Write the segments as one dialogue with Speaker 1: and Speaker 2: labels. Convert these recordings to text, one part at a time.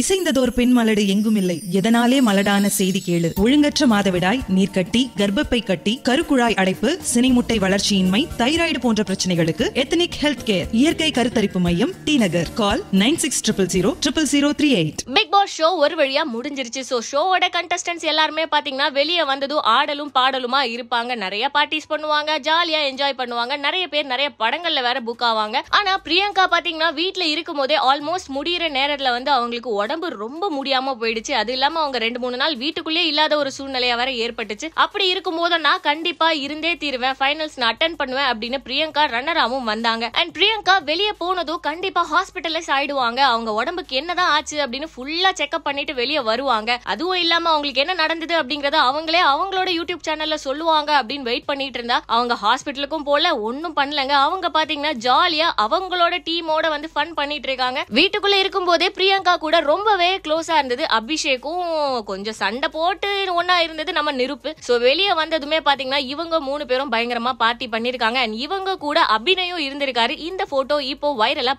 Speaker 1: இசைந்ததோர் பெண் மலடு எங்கும் இல்லை எதனாலே மலடான செய்தி கேளு ஒழுங்கற்ற மாதவிடாய் நீர்க்கட்டி கர்ப்பப்பை கட்டி கருக்குழாய் அடைப்பு முட்டை வளர்ச்சியின்மை தைராய்டு போன்ற பிரச்சனைகளுக்கு எத்தனிக் ஹெல்த் கேர் இயற்கை கருத்தரிப்பு மையம் T Nagar call nine six triple zero triple zero three eight Bigg Boss show ஒரு வழியா முடிஞ்சிருச்சு ஸோ ஷோவோட கண்டஸ்டன்ஸ் எல்லாருமே பாத்தீங்கன்னா வெளியே வந்ததும் ஆடலும் பாடலுமா இருப்பாங்க நிறைய பார்ட்டிஸ் பண்ணுவாங்க ஜாலியா என்ஜாய் பண்ணுவாங்க நிறைய பேர் நிறைய படங்கள்ல வேற புக் ஆவாங்க ஆனா பிரியங்கா பாத்தீங்கன்னா வீட்டுல இருக்கும் போதே ஆல்மோஸ்ட் முடியிற நேரத்துல வந்து அவங்களுக்கு உடம்பு ரொம்ப முடியாம போயிடுச்சு அது இல்லாம அவங்க ரெண்டு மூணு நாள் வீட்டுக்குள்ளேயே இல்லாத ஒரு சூழ்நிலையா வர ஏற்பட்டுச்சு அப்படி இருக்கும் போது நான் கண்டிப்பா இருந்தே தீருவேன் ஃபைனல்ஸ் நான் அட்டன் பண்ணுவேன் அப்படின்னு பிரியங்கா ரன்னராவும் வந்தாங்க அண்ட் பிரியங்கா வெளியே போனதும் கண்டிப்பா ஹாஸ்பிட்டலைஸ் ஆயிடுவாங்க அவங்க உடம்புக்கு என்னதான் ஆச்சு அப்படின்னு ஃபுல்லா செக்அப் பண்ணிட்டு வெளியே வருவாங்க அதுவும் இல்லாம அவங்களுக்கு என்ன நடந்தது அப்படிங்கறத அவங்களே அவங்களோட யூடியூப் சேனல்ல சொல்லுவாங்க அப்படின்னு வெயிட் பண்ணிட்டு இருந்தா அவங்க ஹாஸ்பிட்டலுக்கும் போல ஒன்னும் பண்ணலங்க அவங்க பாத்தீங்கன்னா ஜாலியா அவங்களோட டீமோட வந்து ஃபன் பண்ணிட்டு இருக்காங்க வீட்டுக்குள்ள இருக்கும் போதே பிரியங்கா கூட ரொம்பவே க்ளோஸாக இருந்தது அபிஷேக்கும் கொஞ்சம் சண்டை போட்டு ஒன்றா இருந்தது நம்ம நெருப்பு ஸோ வெளியே வந்ததுமே பார்த்தீங்கன்னா இவங்க மூணு பேரும் பயங்கரமாக பார்ட்டி பண்ணியிருக்காங்க அண்ட் இவங்க கூட அபிநயம் இருந்திருக்காரு இந்த ஃபோட்டோ இப்போ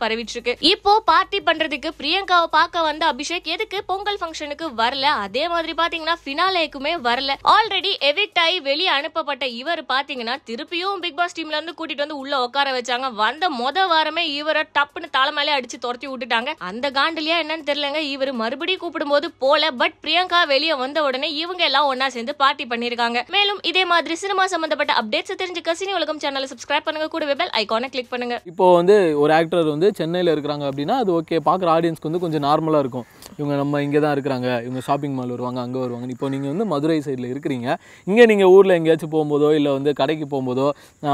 Speaker 1: பரவிட்டு இருக்கு இப்போ பார்ட்டி பண்ணுறதுக்கு பிரியங்காவை பார்க்க வந்த அபிஷேக் எதுக்கு பொங்கல் ஃபங்க்ஷனுக்கு வரல அதே மாதிரி பாத்தீங்கன்னா ஃபினாலேக்குமே வரல ஆல்ரெடி எவிக்ட் ஆகி வெளியே அனுப்பப்பட்ட இவர் பாத்தீங்கன்னா திருப்பியும் பிக் பாஸ் டீம்ல இருந்து கூட்டிட்டு வந்து உள்ள உட்கார வச்சாங்க வந்த மொத வாரமே இவரை டப்புன்னு தலைமையிலே அடிச்சு துரத்தி விட்டுட்டாங்க அந்த காண்டுலயா என்னன்னு தெரியலங்க இவர் மறுபடியும் கூப்பிடும்போது போல பட் பிரியங்கா வெளியே வந்த உடனே இவங்க எல்லாம் ஒன்னா சேர்ந்து பார்ட்டி பண்ணிருக்காங்க மேலும் இதே மாதிரி சினிமா சம்பந்தப்பட்ட அப்டேட்ஸ் தெரிஞ்சு கசினி உலகம் சேனலை சப்ஸ்கிரைப் பண்ணுங்க கூட பெல் ஐகானை கிளிக் பண்ணுங்க இப்போ
Speaker 2: வந்து ஒரு ஆக்டர் வந்து சென்னையில் இருக்கிறாங்க அப்படின்னா அது ஓகே பார்க்குற ஆடியன்ஸ்க்கு வந்து கொஞ்சம் நார்மலாக இருக்கும் இவங்க நம்ம இங்கே தான் இருக்கிறாங்க இவங்க ஷாப்பிங் மால் வருவாங்க அங்கே வருவாங்க இப்போ நீங்கள் வந்து மதுரை சைடில் இருக்கிறீங்க இங்கே நீங்கள் ஊரில் எங்கேயாச்சும் போகும்போதோ இல்லை வந்து கடைக்கு போகும்போதோ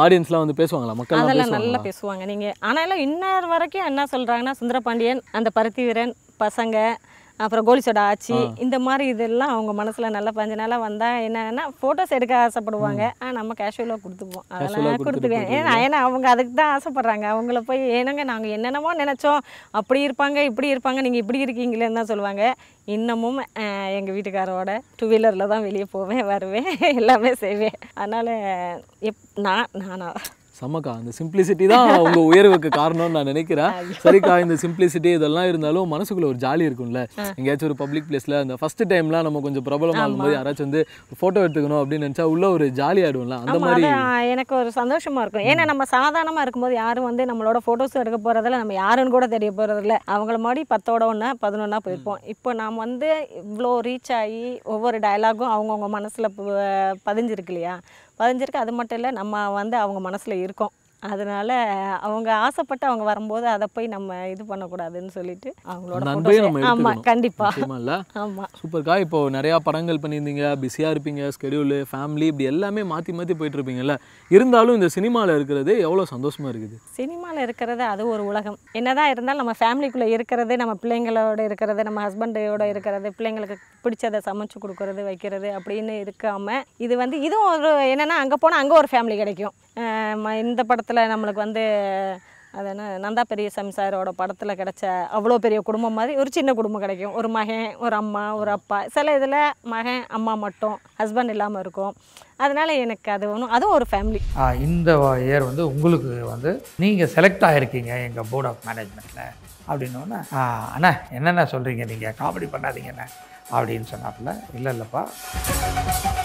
Speaker 2: ஆடியன்ஸ்லாம் வந்து பேசுவாங்களா மக்கள் நல்லா பேசுவாங்க
Speaker 3: நீங்கள் ஆனால் இன்னொரு வரைக்கும் என்ன சொல்கிறாங்கன்னா சுந்தரபாண்டியன் அந்த பருத்தி வீரன் பசங்க அப்புறம் கோலி ஆச்சு இந்த மாதிரி இதெல்லாம் அவங்க மனசில் நல்ல பஞ்ச நாளாக வந்தால் என்னன்னா ஃபோட்டோஸ் எடுக்க ஆசைப்படுவாங்க ஆனால் நம்ம கேஷுவலாக கொடுத்துப்போம் அதெல்லாம் கொடுத்துருவேன் ஏன்னா ஏன்னா அவங்க அதுக்கு தான் ஆசைப்பட்றாங்க அவங்கள போய் ஏனங்க நாங்கள் என்னென்னமோ நினச்சோம் அப்படி இருப்பாங்க இப்படி இருப்பாங்க நீங்கள் இப்படி இருக்கீங்களேன்னு தான் சொல்லுவாங்க இன்னமும் எங்கள் வீட்டுக்காரோட டூ வீலரில் தான் வெளியே போவேன் வருவேன் எல்லாமே செய்வேன் அதனால் எப் நான் நானா
Speaker 2: சமக்கா அந்த சிம்பிளிசிட்டி தான் அவங்க உயர்வுக்கு காரணம்னு நான் நினைக்கிறேன் சரிக்கா இந்த சிம்பிளிசிட்டி இதெல்லாம் இருந்தாலும் மனசுக்குள்ள ஒரு ஜாலி இருக்கும்ல எங்கேயாச்சும் ஒரு பப்ளிக் பிளேஸில் அந்த ஃபஸ்ட்டு டைம்லாம் நம்ம கொஞ்சம் பிரபலம் ஆகும்போது யாராச்சும் வந்து ஃபோட்டோ எடுத்துக்கணும் அப்படின்னு நினச்சா உள்ள ஒரு ஜாலி ஆடுவோம்ல அந்த மாதிரி
Speaker 3: எனக்கு ஒரு சந்தோஷமாக இருக்கும் ஏன்னா நம்ம சாதாரணமாக இருக்கும்போது யாரும் வந்து நம்மளோட ஃபோட்டோஸ் எடுக்க போகிறதில்ல நம்ம யாருன்னு கூட தெரிய போகிறதில்ல அவங்கள மாதிரி பத்தோட ஒன்றா பதினொன்னா போயிருப்போம் இப்போ நாம் வந்து இவ்வளோ ரீச் ஆகி ஒவ்வொரு டயலாகும் அவங்கவுங்க மனசில் பதிஞ்சிருக்கு இல்லையா பதிஞ்சிருக்கு அது மட்டும் இல்லை நம்ம வந்து அவங்க மனசில் இருக்கோம் அதனால் அவங்க ஆசைப்பட்டு அவங்க வரும்போது அதை போய் நம்ம இது பண்ணக்கூடாதுன்னு சொல்லிட்டு அவங்களோட ஆமாம் கண்டிப்பாக ஆமாம்
Speaker 2: சூப்பர்க்கா இப்போ நிறையா படங்கள் பண்ணியிருந்தீங்க பிஸியாக இருப்பீங்க ஸ்கெடியூலு ஃபேமிலி இப்படி எல்லாமே மாற்றி மாற்றி போயிட்டு இருப்பீங்கல்ல இருந்தாலும் இந்த சினிமாவில் இருக்கிறது எவ்வளோ சந்தோஷமாக இருக்குது
Speaker 3: சினிமாவில் இருக்கிறது அது ஒரு உலகம் என்னதான் இருந்தாலும் நம்ம ஃபேமிலிக்குள்ளே இருக்கிறது நம்ம பிள்ளைங்களோட இருக்கிறது நம்ம ஹஸ்பண்டோட இருக்கிறது பிள்ளைங்களுக்கு பிடிச்சதை சமைச்சு கொடுக்கறது வைக்கிறது அப்படின்னு இருக்காமல் இது வந்து இதுவும் ஒரு என்னன்னா அங்கே போனால் அங்கே ஒரு ஃபேமிலி கிடைக்கும் இந்த படத்தில் நம்மளுக்கு வந்து அது என்ன நந்தா பெரிய சம்சாரோட படத்தில் கிடச்ச அவ்வளோ பெரிய குடும்பம் மாதிரி ஒரு சின்ன குடும்பம் கிடைக்கும் ஒரு மகன் ஒரு அம்மா ஒரு அப்பா சில இதில் மகன் அம்மா மட்டும் ஹஸ்பண்ட் இல்லாமல் இருக்கும் அதனால் எனக்கு அது ஒன்றும் அதுவும் ஒரு ஃபேமிலி இந்த இயர் வந்து உங்களுக்கு வந்து நீங்கள் செலக்ட் ஆகிருக்கீங்க எங்கள் போர்ட் ஆஃப் மேனேஜ்மெண்ட்டில் அப்படின்னு ஒன்று அண்ணா என்னென்ன சொல்கிறீங்க நீங்கள் காமெடி பண்ணாதீங்கண்ணே அப்படின்னு சொன்னாப்புல இல்லை இல்லைப்பா